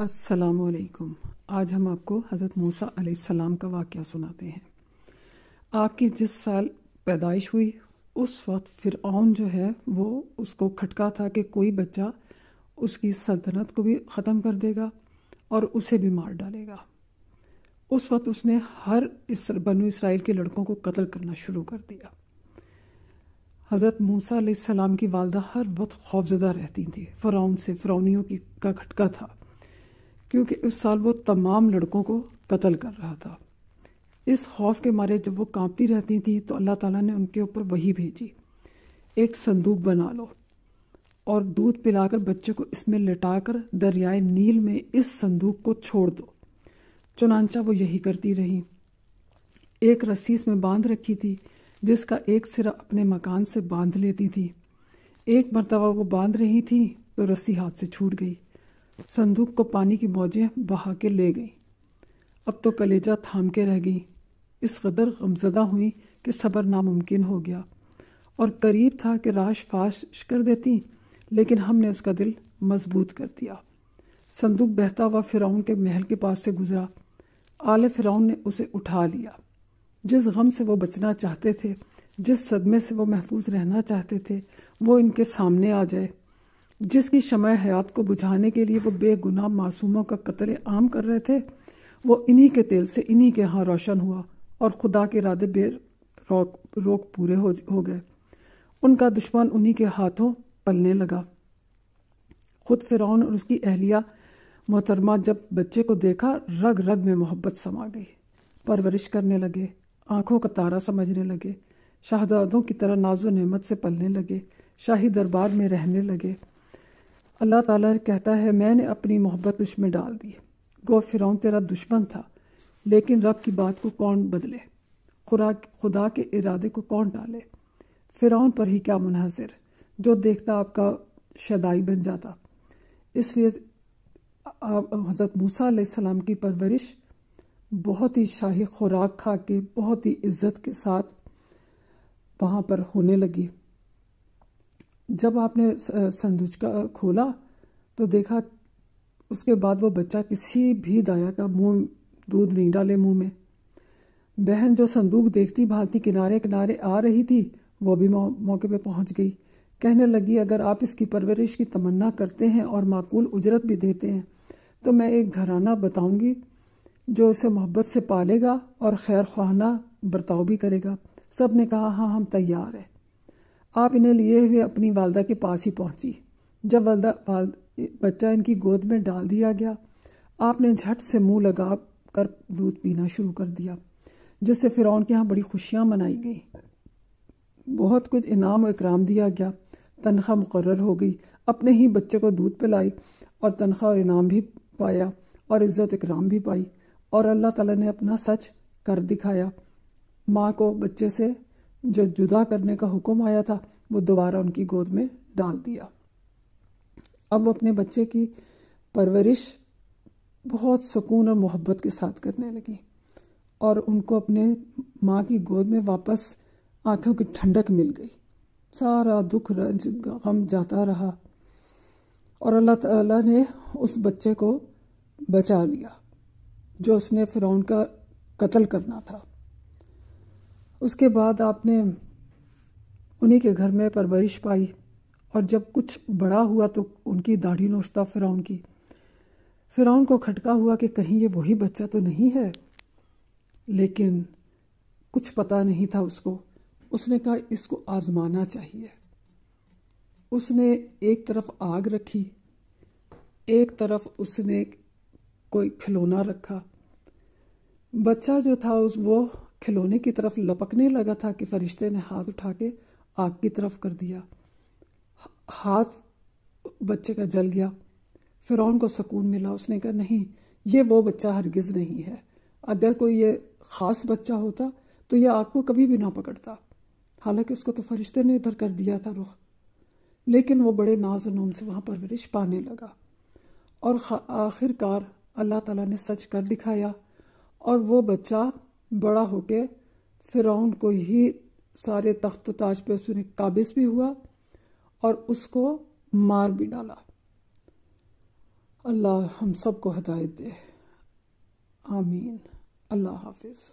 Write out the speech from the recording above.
असलकुम आज हम आपको हज़रत मूसा सलाम का वाक़ सुनाते हैं आपकी जिस साल पैदाइश हुई उस वक्त फ़िरौन जो है वो उसको खटका था कि कोई बच्चा उसकी सल्तनत को भी ख़त्म कर देगा और उसे भी मार डालेगा उस वक्त उसने हर इस बनु इसराइल के लड़कों को कत्ल करना शुरू कर दिया हज़रत मूसा सलाम की वालदा हर वक्त खौफजदा रहती थी फ़रौन से फ़रौनियों की का खटका था क्योंकि उस साल वो तमाम लड़कों को कत्ल कर रहा था इस खौफ के मारे जब वो कांपती रहती थी तो अल्लाह ताला ने उनके ऊपर वही भेजी एक संदूक बना लो और दूध पिलाकर बच्चे को इसमें लटाकर दरियाए नील में इस संदूक को छोड़ दो चुनाचा वो यही करती रही एक रस्सी इसमें बांध रखी थी जिसका एक सिरा अपने मकान से बांध लेती थी एक मरतबा वो बांध रही थी तो रस्सी हाथ से छूट गई संदूक को पानी की मौजें बहा के ले गईं अब तो कलेजा थाम के रह गई इस कदर गमजदा हुई कि सब्र नामुमकिन हो गया और करीब था कि राश फाश कर देती लेकिन हमने उसका दिल मजबूत कर दिया संदूक बहता हुआ फिराउन के महल के पास से गुजरा आले फिराउन ने उसे उठा लिया जिस गम से वो बचना चाहते थे जिस सदमे से वो महफूज रहना चाहते थे वो इनके सामने आ जाए जिसकी शमय हयात को बुझाने के लिए वो बेगुनाह मासूमों का कतरे आम कर रहे थे वो इन्हीं के तेल से इन्हीं के यहाँ रोशन हुआ और खुदा के इरादे बे रोक रोक पूरे हो, हो गए उनका दुश्मन उन्हीं के हाथों पलने लगा खुद फिरौन और उसकी अहलिया मोहतरमा जब बच्चे को देखा रग रग में मोहब्बत समा गई परवरिश करने लगे आंखों का तारा समझने लगे शाहजादों की तरह नाजो नेमत से पलने लगे शाही दरबार में रहने लगे अल्लाह ताला कहता है मैंने अपनी मोहब्बत उसमें डाल दी गो फिरौन तेरा दुश्मन था लेकिन रब की बात को कौन बदले खुराक खुदा के इरादे को कौन डाले फिरौन पर ही क्या मुनहसर जो देखता आपका शदाई बन जाता इसलिए हज़रत मूसा सलाम की परवरिश बहुत ही शाही खुराक खा के बहुत ही इज़्ज़त के साथ वहाँ पर होने लगी जब आपने संदूच का खोला तो देखा उसके बाद वो बच्चा किसी भी दाया का मुंह दूध नहीं डाले मुंह में बहन जो संदूक देखती भांति किनारे किनारे आ रही थी वो भी मौके पे पहुंच गई कहने लगी अगर आप इसकी परवरिश की तमन्ना करते हैं और माकूल उजरत भी देते हैं तो मैं एक घराना बताऊंगी जो इसे मोहब्बत से पालेगा और खैर ख्वाना बर्ताव भी करेगा सब ने कहा हाँ हम तैयार हैं आप इन्हें लिए हुए अपनी वालदा के पास ही पहुंची जब वालदा वाल, बच्चा इनकी गोद में डाल दिया गया आपने झट से मुंह लगा कर दूध पीना शुरू कर दिया जिससे फ़िरौन के यहाँ बड़ी खुशियाँ मनाई गई बहुत कुछ इनाम और इकराम दिया गया तनख्वाह मुकर हो गई अपने ही बच्चे को दूध पिलाई और तनख्वाह और इनाम भी पाया और इज़्ज़त इकराम भी पाई और अल्लाह ताला ने अपना सच कर दिखाया माँ को बच्चे से जो जुदा करने का हुक्म आया था वो दोबारा उनकी गोद में डाल दिया अब वो अपने बच्चे की परवरिश बहुत सुकून और मोहब्बत के साथ करने लगी और उनको अपने माँ की गोद में वापस आंखों की ठंडक मिल गई सारा दुख रंज गम जाता रहा और अल्लाह ताला ने उस बच्चे को बचा लिया जो उसने फिरौन का कत्ल करना था उसके बाद आपने उन्हीं के घर में परवरिश पाई और जब कुछ बड़ा हुआ तो उनकी दाढ़ी नोश्ता फिराउन की फिराउन को खटका हुआ कि कहीं ये वही बच्चा तो नहीं है लेकिन कुछ पता नहीं था उसको उसने कहा इसको आजमाना चाहिए उसने एक तरफ आग रखी एक तरफ उसने कोई खिलौना रखा बच्चा जो था उस वो खिलौने की तरफ लपकने लगा था कि फरिश्ते ने हाथ उठा के आग की तरफ कर दिया हाथ बच्चे का जल गया फिर को सुकून मिला उसने कहा नहीं ये वो बच्चा हरगिज नहीं है अगर कोई ये ख़ास बच्चा होता तो यह आग को कभी भी ना पकड़ता हालांकि उसको तो फरिश्ते ने इधर कर दिया था रुख लेकिन वो बड़े नाज नूम से वहाँ परवरिश पाने लगा और आखिरकार अल्लाह ताला ने सच कर दिखाया और वो बच्चा बड़ा होके फ़िरौन को ही सारे तख्त ताज पे उसने काबिज भी हुआ और उसको मार भी डाला अल्लाह हम सबको हदायत दे आमीन अल्लाह हाफिज़